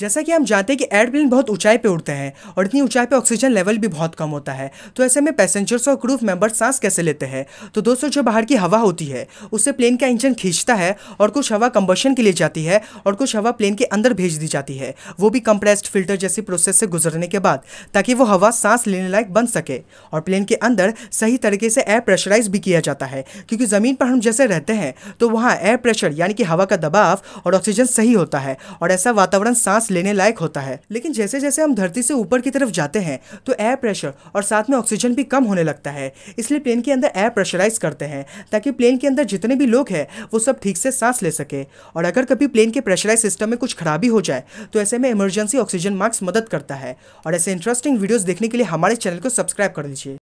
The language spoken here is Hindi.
जैसा कि हम जानते हैं कि एयरप्लेन बहुत ऊंचाई पे उड़ते हैं और इतनी ऊंचाई पे ऑक्सीजन लेवल भी बहुत कम होता है तो ऐसे में पैसेंजर्स और क्रू मेंबर्स सांस कैसे लेते हैं तो दोस्तों जो बाहर की हवा होती है उससे प्लेन का इंजन खींचता है और कुछ हवा कम्बशन के लिए जाती है और कुछ हवा प्लेन के अंदर भेज दी जाती है वो भी कंप्रेस्ड फिल्टर जैसी प्रोसेस से गुजरने के बाद ताकि वो हवा सांस लेने लायक बन सके और प्लेन के अंदर सही तरीके से एयर प्रेशराइज भी किया जाता है क्योंकि ज़मीन पर हम जैसे रहते हैं तो वहाँ एयर प्रेशर यानी कि हवा का दबाव और ऑक्सीजन सही होता है और ऐसा वातावरण सांस सांस लेने लायक होता है लेकिन जैसे जैसे हम धरती से ऊपर की तरफ जाते हैं तो एयर प्रेशर और साथ में ऑक्सीजन भी कम होने लगता है इसलिए प्लेन के अंदर एयर प्रेशराइज करते हैं ताकि प्लेन के अंदर जितने भी लोग हैं वो सब ठीक से सांस ले सके और अगर कभी प्लेन के प्रेशराइज सिस्टम में कुछ खराबी हो जाए तो ऐसे में इमरजेंसी ऑक्सीजन मास्क मदद करता है और ऐसे इंटरेस्टिंग वीडियोज़ देखने के लिए हमारे चैनल को सब्सक्राइब कर लीजिए